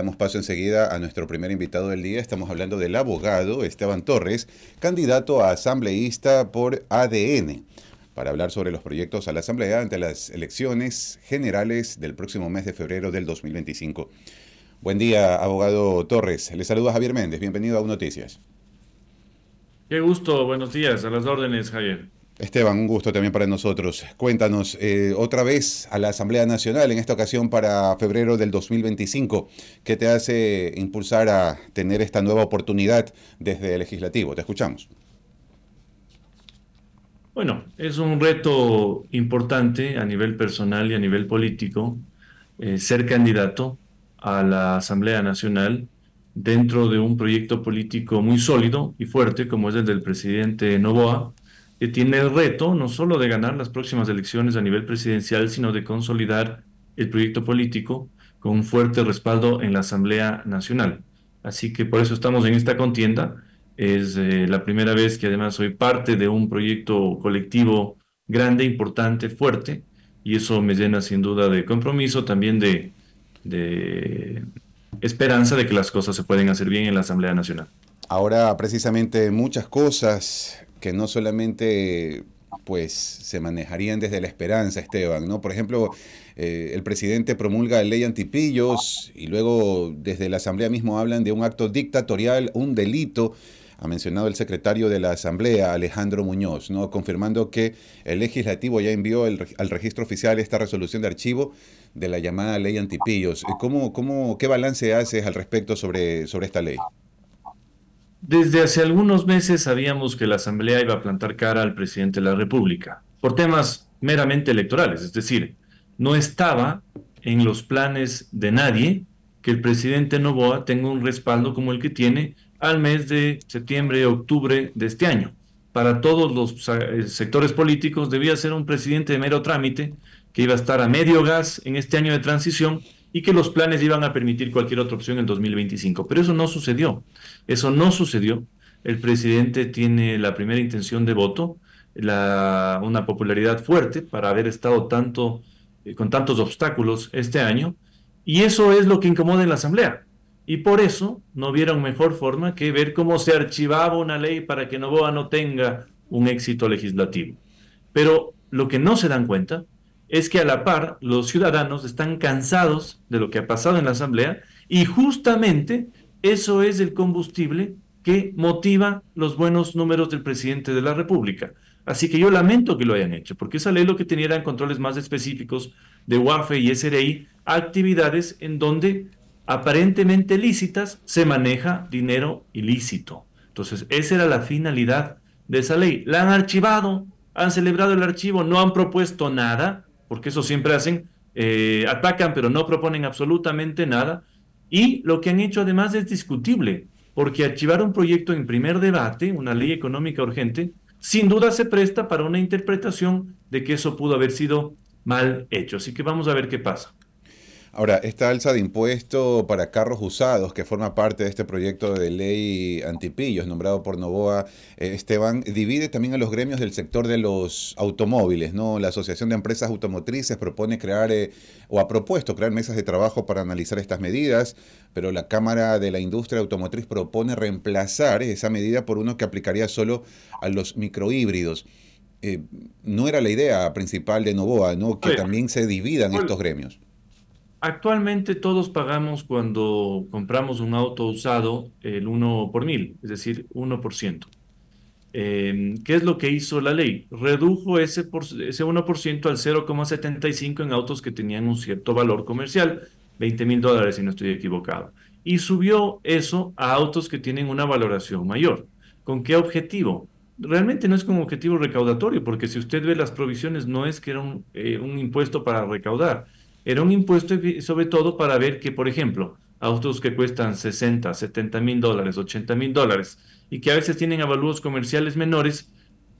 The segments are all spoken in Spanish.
Damos paso enseguida a nuestro primer invitado del día. Estamos hablando del abogado Esteban Torres, candidato a asambleísta por ADN, para hablar sobre los proyectos a la Asamblea ante las elecciones generales del próximo mes de febrero del 2025. Buen día, abogado Torres. Le saluda Javier Méndez. Bienvenido a U Noticias. Qué gusto. Buenos días. A las órdenes, Javier. Esteban, un gusto también para nosotros. Cuéntanos eh, otra vez a la Asamblea Nacional, en esta ocasión para febrero del 2025, ¿qué te hace impulsar a tener esta nueva oportunidad desde el legislativo? Te escuchamos. Bueno, es un reto importante a nivel personal y a nivel político eh, ser candidato a la Asamblea Nacional dentro de un proyecto político muy sólido y fuerte como es el del presidente Novoa tiene el reto no solo de ganar las próximas elecciones a nivel presidencial, sino de consolidar el proyecto político con un fuerte respaldo en la Asamblea Nacional. Así que por eso estamos en esta contienda. Es eh, la primera vez que además soy parte de un proyecto colectivo grande, importante, fuerte, y eso me llena sin duda de compromiso, también de, de esperanza de que las cosas se pueden hacer bien en la Asamblea Nacional. Ahora precisamente muchas cosas que no solamente pues se manejarían desde la esperanza, Esteban, ¿no? Por ejemplo, eh, el presidente promulga la ley antipillos y luego desde la Asamblea mismo hablan de un acto dictatorial, un delito, ha mencionado el secretario de la Asamblea, Alejandro Muñoz, ¿no? confirmando que el legislativo ya envió al registro oficial esta resolución de archivo de la llamada ley antipillos. Eh, ¿Cómo, cómo, ¿Qué balance haces al respecto sobre, sobre esta ley? Desde hace algunos meses sabíamos que la Asamblea iba a plantar cara al presidente de la República, por temas meramente electorales, es decir, no estaba en los planes de nadie que el presidente Novoa tenga un respaldo como el que tiene al mes de septiembre, octubre de este año. Para todos los eh, sectores políticos debía ser un presidente de mero trámite que iba a estar a medio gas en este año de transición y que los planes iban a permitir cualquier otra opción en 2025. Pero eso no sucedió. Eso no sucedió. El presidente tiene la primera intención de voto, una popularidad fuerte para haber estado tanto, eh, con tantos obstáculos este año. Y eso es lo que incomoda en la Asamblea. Y por eso no vieron mejor forma que ver cómo se archivaba una ley para que Novoa no tenga un éxito legislativo. Pero lo que no se dan cuenta es que a la par los ciudadanos están cansados de lo que ha pasado en la Asamblea y justamente eso es el combustible que motiva los buenos números del presidente de la República. Así que yo lamento que lo hayan hecho, porque esa ley lo que tenía eran controles más específicos de UAFE y SRI, actividades en donde aparentemente lícitas se maneja dinero ilícito. Entonces, esa era la finalidad de esa ley. La han archivado, han celebrado el archivo, no han propuesto nada, porque eso siempre hacen, eh, atacan pero no proponen absolutamente nada. Y lo que han hecho además es discutible, porque archivar un proyecto en primer debate, una ley económica urgente, sin duda se presta para una interpretación de que eso pudo haber sido mal hecho. Así que vamos a ver qué pasa. Ahora, esta alza de impuesto para carros usados que forma parte de este proyecto de ley antipillos nombrado por Novoa, eh, Esteban, divide también a los gremios del sector de los automóviles, ¿no? La Asociación de Empresas Automotrices propone crear eh, o ha propuesto crear mesas de trabajo para analizar estas medidas, pero la Cámara de la Industria Automotriz propone reemplazar esa medida por uno que aplicaría solo a los microhíbridos. Eh, no era la idea principal de Novoa, ¿no? Que también se dividan estos gremios. Actualmente todos pagamos cuando compramos un auto usado el 1 por mil, es decir, 1%. Em, ¿Qué es lo que hizo la ley? Redujo ese, ese 1% al 0,75 en autos que tenían un cierto valor comercial, 20 mil dólares si no estoy equivocado, y subió eso a autos que tienen una valoración mayor. ¿Con qué objetivo? Realmente no es con objetivo recaudatorio, porque si usted ve las provisiones no es que era un eh, impuesto para recaudar era un impuesto sobre todo para ver que, por ejemplo, autos que cuestan 60, 70 mil dólares, 80 mil dólares y que a veces tienen avalúos comerciales menores,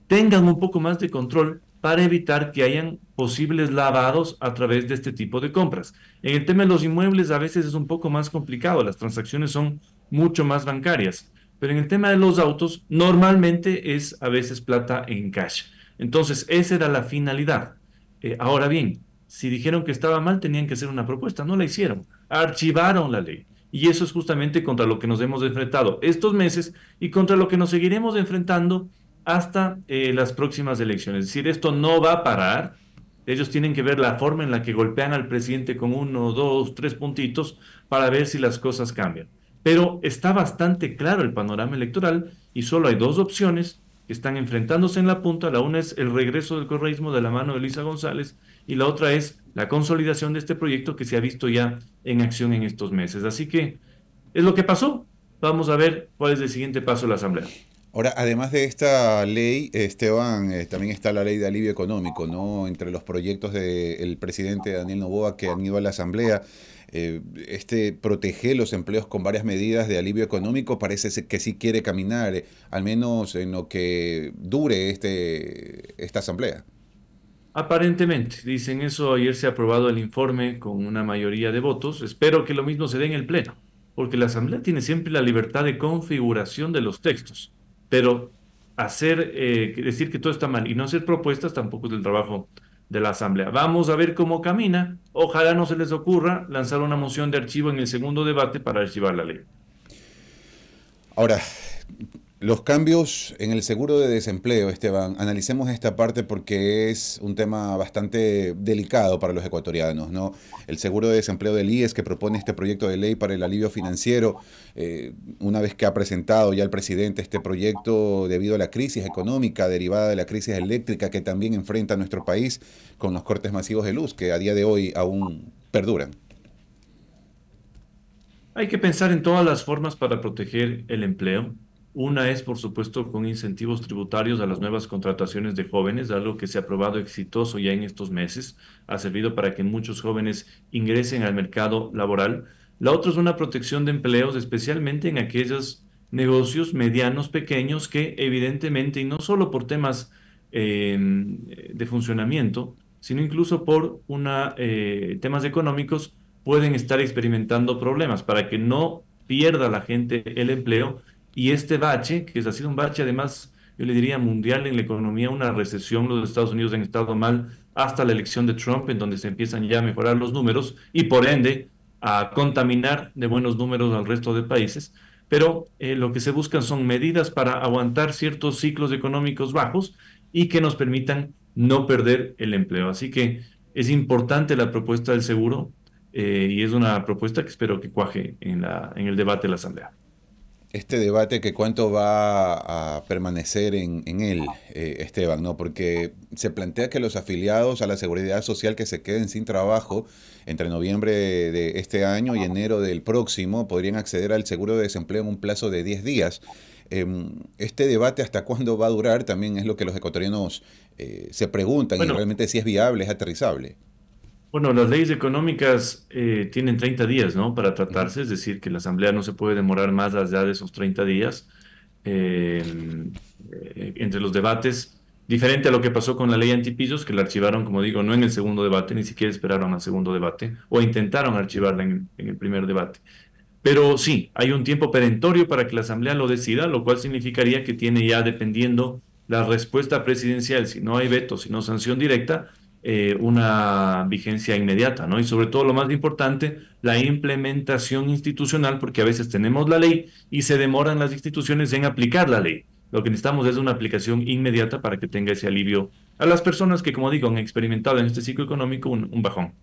tengan un poco más de control para evitar que hayan posibles lavados a través de este tipo de compras. En el tema de los inmuebles a veces es un poco más complicado, las transacciones son mucho más bancarias, pero en el tema de los autos normalmente es a veces plata en cash. Entonces, esa era la finalidad. Eh, ahora bien, si dijeron que estaba mal, tenían que hacer una propuesta. No la hicieron. Archivaron la ley. Y eso es justamente contra lo que nos hemos enfrentado estos meses y contra lo que nos seguiremos enfrentando hasta eh, las próximas elecciones. Es decir, esto no va a parar. Ellos tienen que ver la forma en la que golpean al presidente con uno, dos, tres puntitos para ver si las cosas cambian. Pero está bastante claro el panorama electoral y solo hay dos opciones que están enfrentándose en la punta. La una es el regreso del correísmo de la mano de Elisa González y la otra es la consolidación de este proyecto que se ha visto ya en acción en estos meses. Así que es lo que pasó. Vamos a ver cuál es el siguiente paso de la Asamblea. Ahora, además de esta ley, Esteban, eh, también está la ley de alivio económico, ¿no? Entre los proyectos del presidente Daniel Novoa que han ido a la Asamblea, eh, este protege los empleos con varias medidas de alivio económico parece que sí quiere caminar, eh, al menos en lo que dure este, esta Asamblea. Aparentemente, dicen eso, ayer se ha aprobado el informe con una mayoría de votos. Espero que lo mismo se dé en el Pleno, porque la Asamblea tiene siempre la libertad de configuración de los textos, pero hacer, eh, decir que todo está mal y no hacer propuestas tampoco es el trabajo de la Asamblea. Vamos a ver cómo camina. Ojalá no se les ocurra lanzar una moción de archivo en el segundo debate para archivar la ley. Ahora, los cambios en el seguro de desempleo, Esteban, analicemos esta parte porque es un tema bastante delicado para los ecuatorianos, ¿no? El seguro de desempleo del IES que propone este proyecto de ley para el alivio financiero, eh, una vez que ha presentado ya el presidente este proyecto debido a la crisis económica derivada de la crisis eléctrica que también enfrenta nuestro país con los cortes masivos de luz que a día de hoy aún perduran. Hay que pensar en todas las formas para proteger el empleo una es, por supuesto, con incentivos tributarios a las nuevas contrataciones de jóvenes, algo que se ha probado exitoso ya en estos meses, ha servido para que muchos jóvenes ingresen al mercado laboral. La otra es una protección de empleos, especialmente en aquellos negocios medianos, pequeños, que evidentemente, y no solo por temas em, de funcionamiento, sino incluso por una, eh, temas económicos, pueden estar experimentando problemas para que no pierda la gente el empleo y este bache, que ha sido un bache además, yo le diría mundial en la economía, una recesión, los Estados Unidos han estado mal hasta la elección de Trump, en donde se empiezan ya a mejorar los números y por ende a contaminar de buenos números al resto de países. Pero eh, lo que se buscan son medidas para aguantar ciertos ciclos económicos bajos y que nos permitan no perder el empleo. Así que es importante la propuesta del seguro eh, y es una propuesta que espero que cuaje en, la, en el debate de la Asamblea este debate que cuánto va a permanecer en, él, eh, Esteban, ¿no? Porque se plantea que los afiliados a la seguridad social que se queden sin trabajo entre noviembre de este año y enero del próximo podrían acceder al seguro de desempleo en un plazo de 10 días. Em, este debate hasta cuándo va a durar también es lo que los ecuatorianos eh, se preguntan y realmente si es viable, es aterrizable. Bueno, las leyes económicas eh, tienen 30 días, ¿no? Para tratarse, es decir, que la Asamblea no se puede demorar más allá de esos 30 días em, eh, entre los debates, diferente a lo que pasó con la ley antipillos, que la archivaron, como digo, no en el segundo debate, ni siquiera esperaron al segundo debate, o intentaron archivarla en el primer debate. Pero sí, hay un tiempo perentorio para que la Asamblea lo decida, lo cual significaría que tiene ya, dependiendo la respuesta presidencial, si no hay veto, si no sanción directa, eh, una vigencia inmediata, ¿no? Y sobre todo lo más importante, la implementación institucional, porque a veces tenemos la ley y se demoran las instituciones en aplicar la ley. Lo que necesitamos es una aplicación inmediata para que tenga ese alivio a las personas que, como digo, han experimentado en este ciclo económico un bajón.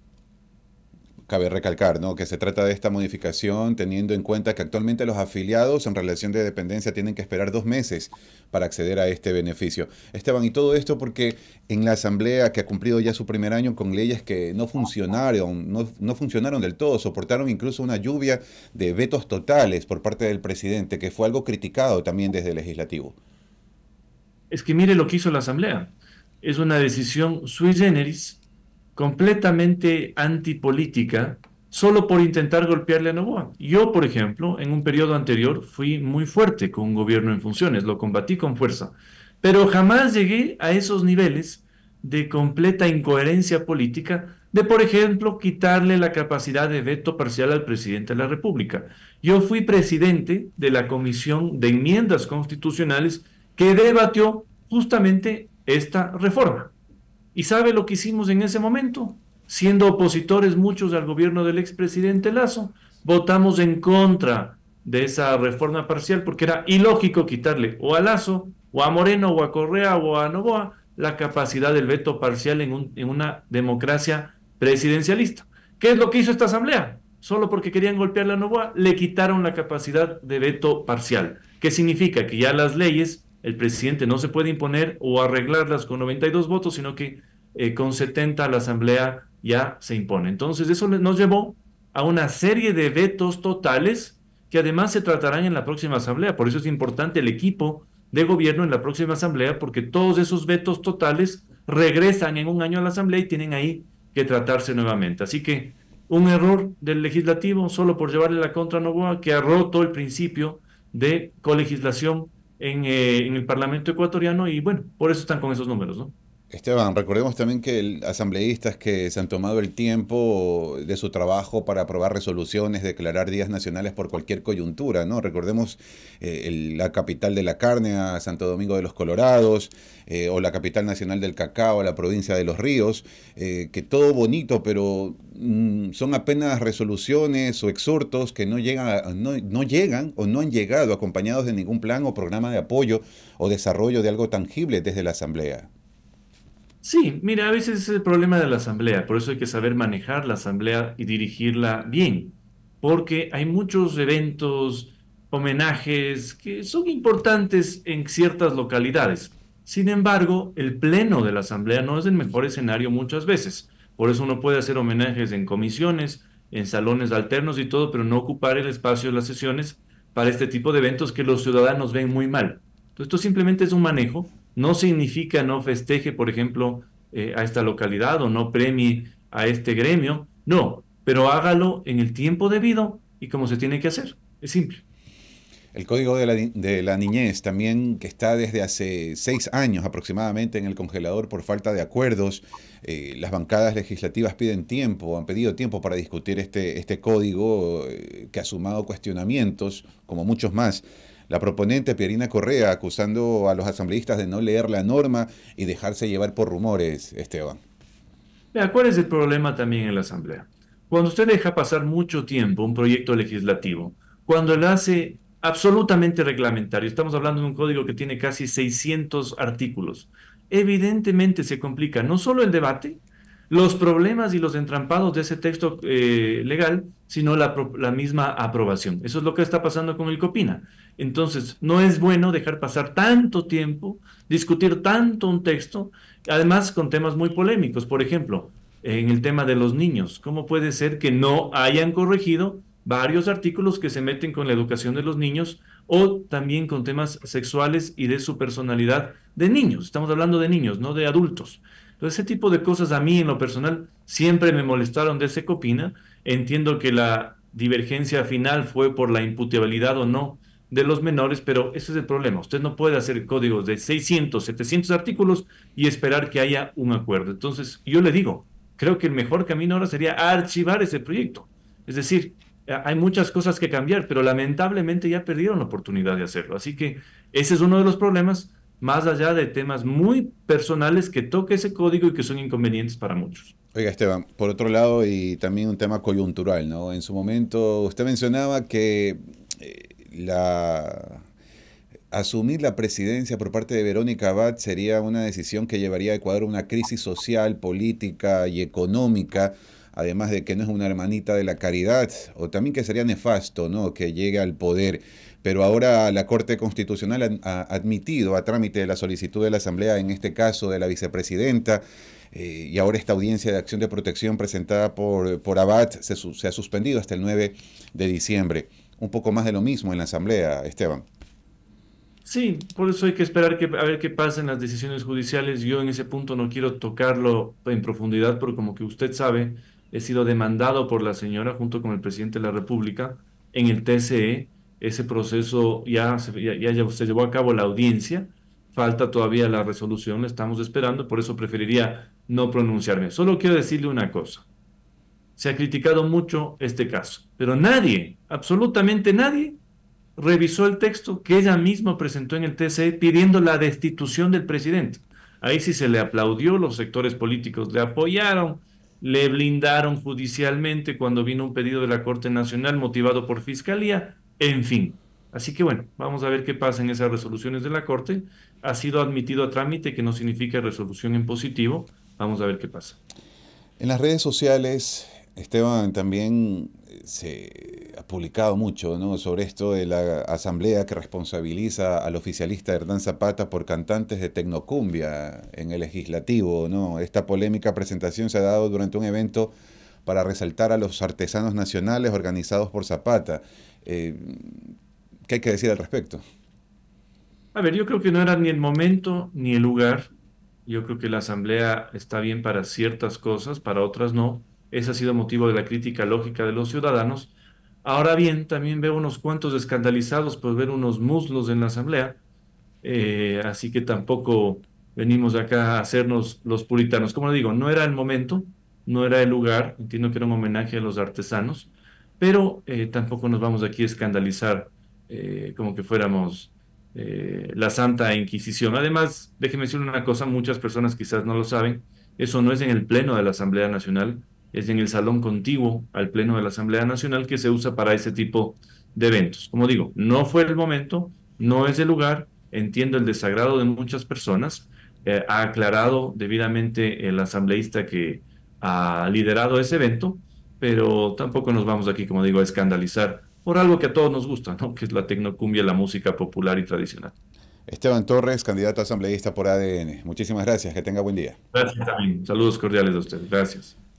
Cabe recalcar ¿no? que se trata de esta modificación teniendo en cuenta que actualmente los afiliados en relación de dependencia tienen que esperar dos meses para acceder a este beneficio. Esteban, y todo esto porque en la Asamblea que ha cumplido ya su primer año con leyes que no funcionaron, no, no funcionaron del todo, soportaron incluso una lluvia de vetos totales por parte del presidente, que fue algo criticado también desde el legislativo. Es que mire lo que hizo la Asamblea. Es una decisión sui generis completamente antipolítica solo por intentar golpearle a Novoa. Yo, por ejemplo, en un periodo anterior fui muy fuerte con un gobierno en funciones, lo combatí con fuerza, pero jamás llegué a esos niveles de completa incoherencia política de, por ejemplo, quitarle la capacidad de veto parcial al presidente de la República. Yo fui presidente de la Comisión de Enmiendas Constitucionales que debatió justamente esta reforma. ¿Y sabe lo que hicimos en ese momento? Siendo opositores muchos al gobierno del expresidente Lazo, votamos en contra de esa reforma parcial porque era ilógico quitarle o a Lazo, o a Moreno, o a Correa, o a Novoa la capacidad del veto parcial en, una democracia presidencialista. ¿Qué es lo que hizo esta asamblea? Solo porque querían golpear a Novoa, le quitaron la capacidad de veto parcial. ¿Qué significa? Que ya las leyes el presidente no se puede imponer o arreglarlas con 92 votos, sino que eh, con 70 la Asamblea ya se impone. Entonces eso nos llevó a una serie de vetos totales que además se tratarán en la próxima Asamblea. Por eso es importante el equipo de gobierno en la próxima Asamblea, porque todos esos vetos totales regresan en un año a la Asamblea y tienen ahí que tratarse nuevamente. Así que un error del legislativo solo por llevarle la contra a Novoa, que ha roto el principio de colegislación eh, en, el Parlamento ecuatoriano y bueno, por eso están con esos números, ¿no? Esteban, recordemos también que el, asambleístas que se han tomado el tiempo de su trabajo para aprobar resoluciones, declarar días nacionales por cualquier coyuntura, ¿no? Recordemos eh, la capital de la carne, a Santo Domingo de los Colorados, eh, o la capital nacional del cacao, la provincia de los ríos, eh, que todo bonito, pero mm, son apenas resoluciones o exhortos que no llegan, no llegan o no han llegado acompañados de ningún plan o programa de apoyo o desarrollo de algo tangible desde la Asamblea. Sí, mira, a veces es el problema de la asamblea, por eso hay que saber manejar la asamblea y dirigirla bien, porque hay muchos eventos, homenajes que son importantes en ciertas localidades. Sin embargo, el pleno de la asamblea no es el mejor escenario muchas veces, por eso uno puede hacer homenajes en comisiones, en salones alternos y todo, pero no ocupar el espacio de las sesiones para este tipo de eventos que los ciudadanos ven muy mal. Entonces, esto simplemente es un manejo no significa no festeje, por ejemplo, eh, a esta localidad o no premie a este gremio. No, pero hágalo en el tiempo debido y como se tiene que hacer. Es simple. El Código de la, Niñez también, que está desde hace seis años aproximadamente en el congelador por falta de acuerdos. Eh, las bancadas legislativas piden tiempo, han pedido tiempo para discutir este, este código eh, que ha sumado cuestionamientos, como muchos más. La proponente Pierina Correa acusando a los asambleístas de no leer la norma y dejarse llevar por rumores, Esteban. ¿cuál es el problema también en la Asamblea? Cuando usted deja pasar mucho tiempo un proyecto legislativo, cuando lo hace absolutamente reglamentario, estamos hablando de un código que tiene casi 600 artículos, evidentemente se complica no solo el debate, los problemas y los entrampados de ese texto eh, legal, sino la, misma aprobación. Eso es lo que está pasando con el COPINA. Entonces, no es bueno dejar pasar tanto tiempo, discutir tanto un texto, además con temas muy polémicos. Por ejemplo, en el tema de los niños, ¿cómo puede ser que no hayan corregido varios artículos que se meten con la educación de los niños o también con temas sexuales y de su personalidad de niños? Estamos hablando de niños, no de adultos. Entonces, ese tipo de cosas a mí en lo personal siempre me molestaron de ese copina. Entiendo que la divergencia final fue por la imputabilidad o no de los menores, pero ese es el problema. Usted no puede hacer códigos de 600, 700 artículos y esperar que haya un acuerdo. Entonces, yo le digo, creo que el mejor camino ahora sería archivar ese proyecto. Es decir, eh, hay muchas cosas que cambiar, pero lamentablemente ya perdieron la oportunidad de hacerlo. Así que ese es uno de los problemas más allá de temas muy personales que toque ese código y que son inconvenientes para muchos. Oiga, Esteban, por otro lado, y también un tema coyuntural, ¿no? En su momento, usted mencionaba que eh, la asumir la presidencia por parte de Verónica Abad sería una decisión que llevaría a Ecuador a una crisis social, política y económica, además de que no es una hermanita de la caridad, o también que sería nefasto, ¿no? Que llegue al poder pero ahora la Corte Constitucional ha, admitido a trámite de la solicitud de la Asamblea, en este caso de la vicepresidenta, eh, y ahora esta audiencia de acción de protección presentada por, por Abad se, ha suspendido hasta el 9 de diciembre. Un poco más de lo mismo en la Asamblea, Esteban. Sí, por eso hay que esperar a ver qué pasa en las decisiones judiciales. Yo en ese punto no quiero tocarlo en profundidad, porque como que usted sabe, he sido demandado por la señora junto con el presidente de la República en el TCE ese proceso ya se, ya, llevó a cabo la audiencia, falta todavía la resolución, la estamos esperando, por eso preferiría no pronunciarme. Solo quiero decirle una cosa. Se ha criticado mucho este caso, pero nadie, absolutamente nadie, revisó el texto que ella misma presentó en el TCE pidiendo la destitución del presidente. Ahí sí se le aplaudió, los sectores políticos le apoyaron, le blindaron judicialmente cuando vino un pedido de la Corte Nacional motivado por fiscalía, en fin, así que bueno, vamos a ver qué pasa en esas resoluciones de la Corte. Ha sido admitido a trámite, que no significa resolución en positivo. Vamos a ver qué pasa. En las redes sociales, Esteban, también eh, se ha publicado mucho sobre esto de la asamblea que responsabiliza al oficialista Hernán Zapata por cantantes de tecnocumbia en el legislativo. ¿no? Esta polémica presentación se ha dado durante un evento para resaltar a los artesanos nacionales organizados por Zapata. Eh, ¿Qué hay que decir al respecto? A ver, yo creo que no era ni el momento ni el lugar. Yo creo que la Asamblea está bien para ciertas cosas, para otras no. Ese ha sido motivo de la crítica lógica de los ciudadanos. Ahora bien, también veo unos cuantos escandalizados por ver unos muslos en la Asamblea, eh, así que tampoco venimos acá a hacernos los puritanos. Como le digo, no era el momento, no era el lugar, entiendo que era un homenaje a los artesanos, pero eh, tampoco nos vamos aquí a escandalizar eh, como que fuéramos eh, la Santa Inquisición. Además, déjeme decir una cosa, muchas personas quizás no lo saben, eso no es en el Pleno de la Asamblea Nacional, es en el salón contiguo al Pleno de la Asamblea Nacional que se usa para ese tipo de eventos. Como digo, no fue el momento, no es el lugar, entiendo el desagrado de muchas personas, ha aclarado debidamente el asambleísta que ha liderado ese evento, pero tampoco nos vamos aquí, como digo, a escandalizar por algo que a todos nos gusta, ¿no? que es la tecnocumbia, la música popular y tradicional. Esteban Torres, candidato a asambleísta por ADN. Muchísimas gracias, que tenga buen día. Gracias también. Saludos cordiales a ustedes. Gracias.